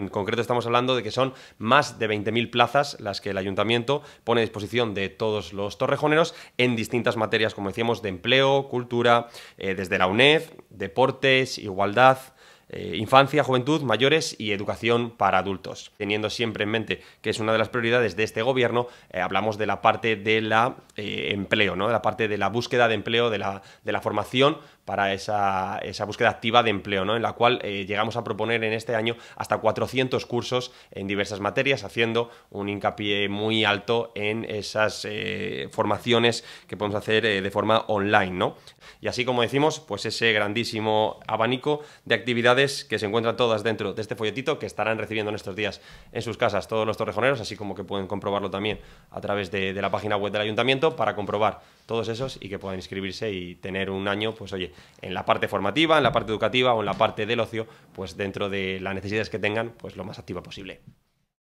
En concreto estamos hablando de que son más de 20.000 plazas las que el ayuntamiento pone a disposición de todos los torrejoneros en distintas materias, como decíamos, de empleo, cultura, eh, desde la UNED, deportes, igualdad, eh, infancia, juventud, mayores y educación para adultos. Teniendo siempre en mente que es una de las prioridades de este gobierno, eh, hablamos de la parte de la empleo, ¿no? de la parte de la búsqueda de empleo, de de la formación para esa, búsqueda activa de empleo, ¿no? en la cual eh, llegamos a proponer en este año hasta 400 cursos en diversas materias, haciendo un hincapié muy alto en esas eh, formaciones que podemos hacer eh, de forma online. ¿no? Y así como decimos, pues ese grandísimo abanico de actividades que se encuentran todas dentro de este folletito que estarán recibiendo en estos días en sus casas todos los torrejoneros, así como que pueden comprobarlo también a través de, de la página web del ayuntamiento para comprobar todos esos y que puedan inscribirse y tener un año, pues oye, en la parte formativa, en la parte educativa o en la parte del ocio, pues dentro de las necesidades que tengan, pues lo más activa posible.